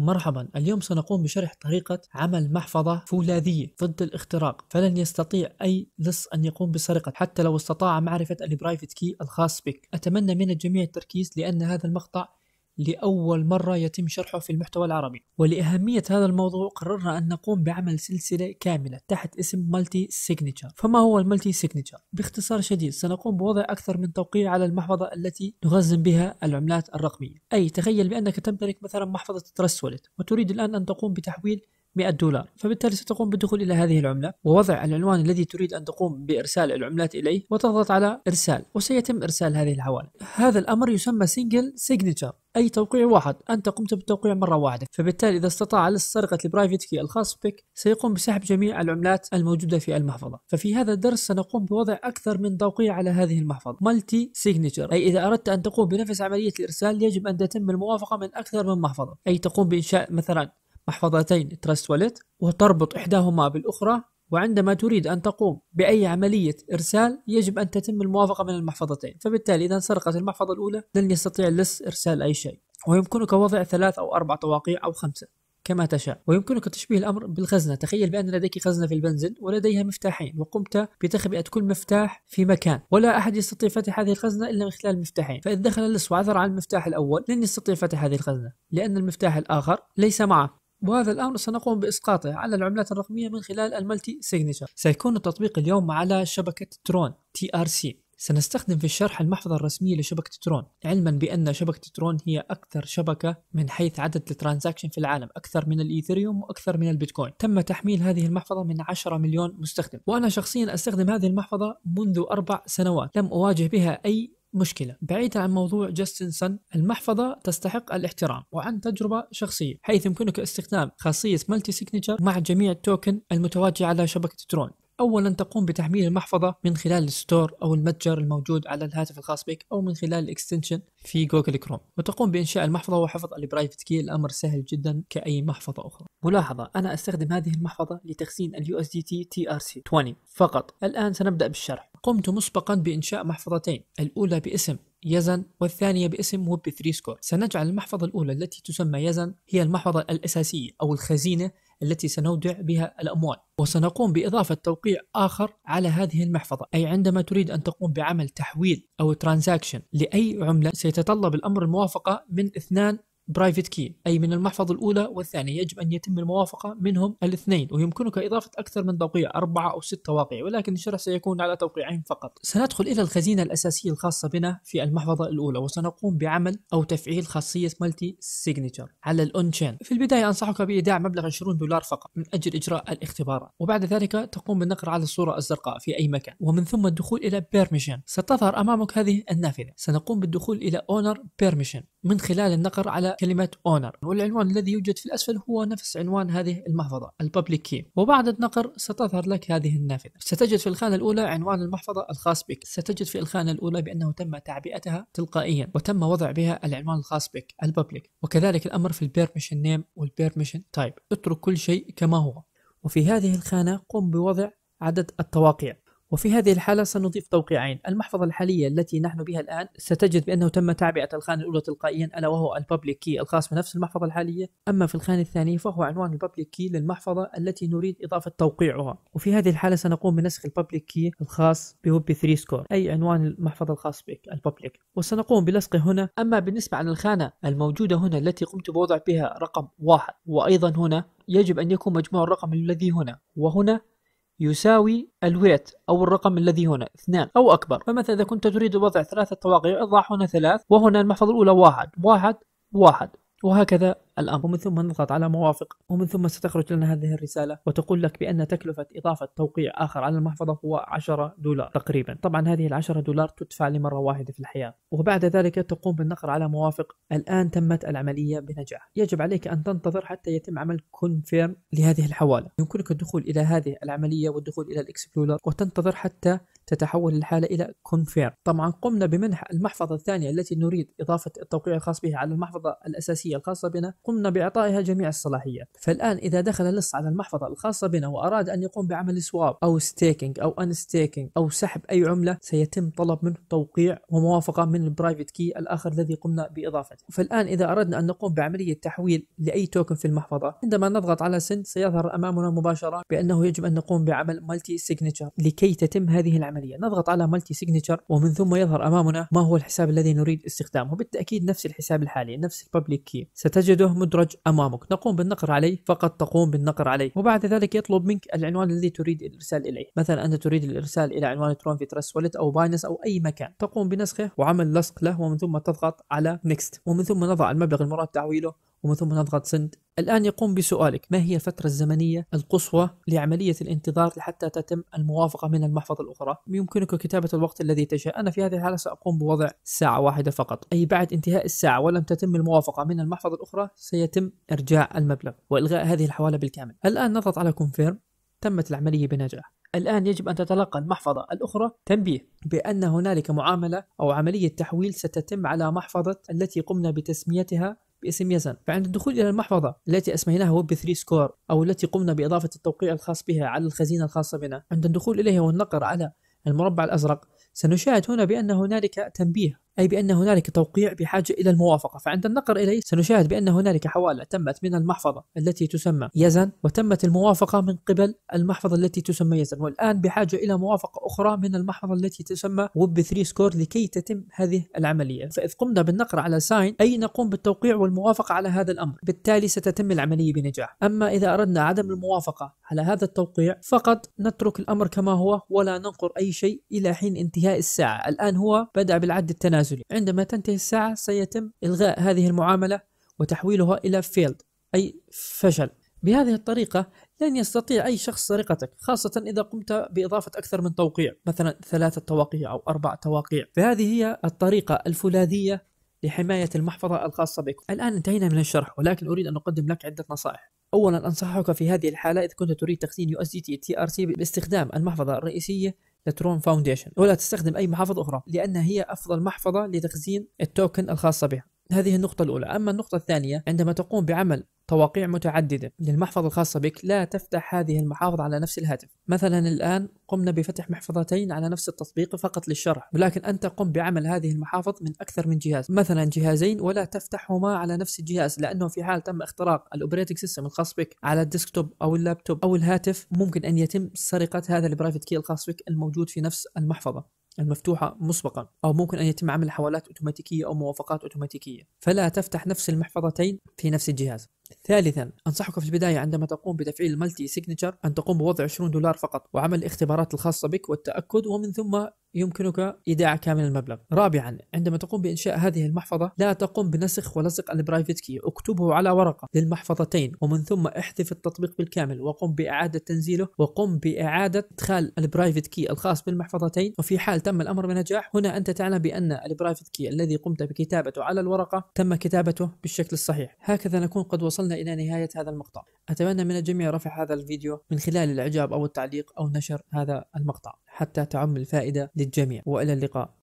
مرحبا اليوم سنقوم بشرح طريقة عمل محفظة فولاذية ضد الاختراق فلن يستطيع أي لص أن يقوم بسرقة حتى لو استطاع معرفة البرايفت كي الخاص بك أتمنى من الجميع التركيز لأن هذا المقطع لأول مرة يتم شرحه في المحتوى العربي ولأهمية هذا الموضوع قررنا أن نقوم بعمل سلسلة كاملة تحت اسم مالتي سيجنتشر فما هو المالتي سيجنتشر؟ باختصار شديد سنقوم بوضع أكثر من توقيع على المحفظة التي نخزن بها العملات الرقمية أي تخيل بأنك تمتلك مثلا محفظة ترس وتريد الآن أن تقوم بتحويل 100 دولار فبالتالي ستقوم بالدخول إلى هذه العملة ووضع العنوان الذي تريد أن تقوم بإرسال العملات إليه وتضغط على إرسال وسيتم إرسال هذه الحواله هذا الأمر يسمى سنجل سيجنتشر أي توقيع واحد أنت قمت بالتوقيع مرة واحدة فبالتالي إذا استطاع لسرقه سرقة البرايفت كي الخاص بك سيقوم بسحب جميع العملات الموجودة في المحفظة ففي هذا الدرس سنقوم بوضع أكثر من توقيع على هذه المحفظة مالتي سيجنتشر أي إذا أردت أن تقوم بنفس عملية الإرسال يجب أن تتم الموافقة من أكثر من محفظة أي تقوم بإنشاء مثلا محفظتين تراست والت وتربط إحداهما بالأخرى وعندما تريد أن تقوم بأي عملية إرسال يجب أن تتم الموافقة من المحفظتين فبالتالي إذا سرقت المحفظة الأولى لن يستطيع لس إرسال أي شيء ويمكنك وضع ثلاث أو أربع تواقيع أو خمسة كما تشاء ويمكنك تشبيه الأمر بالخزنة تخيل بأن لديك خزنة في البنزل ولديها مفتاحين وقمت بتخبئة كل مفتاح في مكان ولا أحد يستطيع فتح هذه الخزنة إلا من خلال مفتاحين فإذا دخل اللص وعثر على المفتاح الأول لن يستطيع فتح هذه الخزنة لأن المفتاح الآخر ليس معه وهذا الأمر سنقوم بإسقاطه على العملات الرقمية من خلال الملتي سيجنتشر سيكون التطبيق اليوم على شبكة ترون تي ار سي سنستخدم في الشرح المحفظة الرسمية لشبكة ترون علما بأن شبكة ترون هي أكثر شبكة من حيث عدد الترانزاكشن في العالم أكثر من الإيثريوم وأكثر من البيتكوين تم تحميل هذه المحفظة من 10 مليون مستخدم وأنا شخصيا أستخدم هذه المحفظة منذ أربع سنوات لم أواجه بها أي مشكلة بعيدا عن موضوع جاستن سن المحفظة تستحق الاحترام وعن تجربة شخصية حيث يمكنك استخدام خاصية مالتي سيجنتشر مع جميع التوكن المتواجدة على شبكة ترون اولا تقوم بتحميل المحفظه من خلال الستور او المتجر الموجود على الهاتف الخاص بك او من خلال الاكستنشن في جوجل كروم وتقوم بانشاء المحفظه وحفظ البرايفت كي الامر سهل جدا كاي محفظه اخرى ملاحظه انا استخدم هذه المحفظه لتخزين اليو اس دي تي تي ار سي 20 فقط الان سنبدا بالشرح قمت مسبقا بانشاء محفظتين الاولى باسم يزن والثانية باسم ويب 3 سكور سنجعل المحفظة الأولى التي تسمى يزن هي المحفظة الأساسية أو الخزينة التي سنودع بها الأموال وسنقوم بإضافة توقيع آخر على هذه المحفظة أي عندما تريد أن تقوم بعمل تحويل أو ترانزاكشن لأي عملة سيتطلب الأمر الموافقة من اثنان برايفت كي أي من المحفظة الأولى والثانية يجب أن يتم الموافقة منهم الاثنين ويمكنك إضافة أكثر من توقيع أربعة أو ستة واقع ولكن الشرح سيكون على توقيعين فقط سندخل إلى الخزينة الأساسية الخاصة بنا في المحفظة الأولى وسنقوم بعمل أو تفعيل خاصية مالتي سيجنتشر على الأون تشين في البداية أنصحك بإيداع مبلغ 20 دولار فقط من أجل إجراء الاختبارات وبعد ذلك تقوم بالنقر على الصورة الزرقاء في أي مكان ومن ثم الدخول إلى بيرميشن ستظهر أمامك هذه النافذة سنقوم بالدخول إلى أونر بيرميشن من خلال النقر على كلمة اونر والعنوان الذي يوجد في الأسفل هو نفس عنوان هذه المحفظة الببليك كي وبعد النقر ستظهر لك هذه النافذة ستجد في الخانة الأولى عنوان المحفظة الخاص بك ستجد في الخانة الأولى بأنه تم تعبئتها تلقائيا وتم وضع بها العنوان الخاص بك الببليك وكذلك الأمر في البيرميشن نيم والبيرميشن تايب اترك كل شيء كما هو وفي هذه الخانة قم بوضع عدد التواقيع وفي هذه الحالة سنضيف توقيعين المحفظة الحالية التي نحن بها الآن ستجد بأنه تم تعبئة الخانة الأولى تلقائيا ألا وهو الببليك كي الخاص بنفس المحفظة الحالية أما في الخانة الثانية فهو عنوان الببليك كي للمحفظة التي نريد إضافة توقيعها وفي هذه الحالة سنقوم بنسخ الببليك كي الخاص بهوب 3 سكور أي عنوان المحفظة الخاص بك الببليك وسنقوم بلصقه هنا أما بالنسبة عن الخانة الموجودة هنا التي قمت بوضع بها رقم واحد وأيضا هنا يجب أن يكون مجموع الرقم الذي هنا وهنا يساوي الويت أو الرقم الذي هنا اثنان أو أكبر فمثلا إذا كنت تريد وضع ثلاثة طواقي اضع هنا ثلاث وهنا المحفظة الأولى واحد واحد واحد وهكذا الأمر ومن ثم نضغط على موافق ومن ثم ستخرج لنا هذه الرسالة وتقول لك بأن تكلفة إضافة توقيع آخر على المحفظة هو 10 دولار تقريبا طبعا هذه ال 10 دولار تدفع لمرة واحدة في الحياة وبعد ذلك تقوم بالنقر على موافق الآن تمت العملية بنجاح يجب عليك أن تنتظر حتى يتم عمل كونفيرم لهذه الحوالة يمكنك الدخول إلى هذه العملية والدخول إلى الإكسبلورر وتنتظر حتى تتحول الحالة إلى كونفيرم طبعا قمنا بمنح المحفظة الثانية التي نريد إضافة التوقيع الخاص بها على المحفظة الأساسية الخاصة بنا قمنا بإعطائها جميع الصلاحيات فالآن إذا دخل اللص على المحفظة الخاصة بنا وأراد أن يقوم بعمل سواب أو ستيكينج أو أن ستيكينج أو سحب أي عملة سيتم طلب منه توقيع وموافقة من البرايفت كي الآخر الذي قمنا بإضافته فالآن إذا أردنا أن نقوم بعملية تحويل لأي توكن في المحفظة عندما نضغط على سند سيظهر أمامنا مباشرة بأنه يجب أن نقوم بعمل مالتي سيجنتشر لكي تتم هذه العملية نضغط على مالتي سيجنتشر ومن ثم يظهر أمامنا ما هو الحساب الذي نريد استخدامه بالتأكيد نفس الحساب الحالي نفس الببليك كي ستجده مدرج امامك نقوم بالنقر عليه فقط تقوم بالنقر عليه وبعد ذلك يطلب منك العنوان الذي تريد الارسال اليه مثلا انت تريد الارسال الى عنوان ترون في ترس والت او باينس او اي مكان تقوم بنسخه وعمل لصق له ومن ثم تضغط على نيكست ومن ثم نضع المبلغ المراد تحويله ومن ثم نضغط سند الآن يقوم بسؤالك ما هي الفترة الزمنية القصوى لعملية الانتظار حتى تتم الموافقة من المحفظة الأخرى يمكنك كتابة الوقت الذي تشاء أنا في هذه الحالة سأقوم بوضع ساعة واحدة فقط أي بعد انتهاء الساعة ولم تتم الموافقة من المحفظة الأخرى سيتم إرجاع المبلغ وإلغاء هذه الحوالة بالكامل الآن نضغط على كونفيرم تمت العملية بنجاح الآن يجب أن تتلقى المحفظة الأخرى تنبيه بأن هنالك معاملة أو عملية تحويل ستتم على محفظة التي قمنا بتسميتها باسم يزن فعند الدخول إلى المحفظة التي أسميناها ويب 3 سكور أو التي قمنا بإضافة التوقيع الخاص بها على الخزينة الخاصة بنا عند الدخول إليها والنقر على المربع الأزرق سنشاهد هنا بأن هنالك تنبيه أي بأن هنالك توقيع بحاجة إلى الموافقة فعند النقر إليه سنشاهد بأن هنالك حوالة تمت من المحفظة التي تسمى يزن وتمت الموافقة من قبل المحفظة التي تسمى يزن والآن بحاجة إلى موافقة أخرى من المحفظة التي تسمى ويب 3 سكور لكي تتم هذه العملية فإذا قمنا بالنقر على ساين أي نقوم بالتوقيع والموافقة على هذا الأمر بالتالي ستتم العملية بنجاح أما إذا أردنا عدم الموافقة على هذا التوقيع فقط نترك الأمر كما هو ولا ننقر أي شيء إلى حين انتهاء انتهاء الساعة الآن هو بدأ بالعد التنازلي عندما تنتهي الساعة سيتم إلغاء هذه المعاملة وتحويلها إلى فيلد أي فشل بهذه الطريقة لن يستطيع أي شخص سرقتك خاصة إذا قمت بإضافة أكثر من توقيع مثلا ثلاثة تواقيع أو أربع تواقيع فهذه هي الطريقة الفولاذية لحماية المحفظة الخاصة بك الآن انتهينا من الشرح ولكن أريد أن أقدم لك عدة نصائح أولا أنصحك في هذه الحالة إذا كنت تريد تخزين يو اس دي تي ار باستخدام المحفظة الرئيسية لترون فاونديشن ولا تستخدم أي محافظ أخرى لان هي أفضل محفظة لتخزين التوكن الخاصة بها هذه النقطة الأولى أما النقطة الثانية عندما تقوم بعمل تواقيع متعددة للمحفظة الخاصة بك لا تفتح هذه المحافظ على نفس الهاتف مثلا الآن قمنا بفتح محفظتين على نفس التطبيق فقط للشرح ولكن أنت قم بعمل هذه المحافظ من أكثر من جهاز مثلا جهازين ولا تفتحهما على نفس الجهاز لأنه في حال تم اختراق الأوبريتنج سيستم الخاص بك على الديسكتوب أو اللابتوب أو الهاتف ممكن أن يتم سرقة هذا البرايفت كي الخاص بك الموجود في نفس المحفظة المفتوحة مسبقا أو ممكن أن يتم عمل حوالات أوتوماتيكية أو موافقات أوتوماتيكية فلا تفتح نفس المحفظتين في نفس الجهاز ثالثا أنصحك في البداية عندما تقوم بتفعيل المالتي سيجنتشر أن تقوم بوضع 20 دولار فقط وعمل الاختبارات الخاصة بك والتأكد ومن ثم يمكنك إيداع كامل المبلغ. رابعا عندما تقوم بإنشاء هذه المحفظة لا تقم بنسخ ولصق البرايفت كي، اكتبه على ورقة للمحفظتين ومن ثم احذف التطبيق بالكامل وقم بإعادة تنزيله وقم بإعادة إدخال البرايفت كي الخاص بالمحفظتين وفي حال تم الأمر بنجاح هنا أنت تعلم بأن البرايفت كي الذي قمت بكتابته على الورقة تم كتابته بالشكل الصحيح. هكذا نكون قد وصلنا وصلنا إلى نهاية هذا المقطع أتمنى من الجميع رفع هذا الفيديو من خلال الإعجاب أو التعليق أو نشر هذا المقطع حتى تعم الفائدة للجميع وإلى اللقاء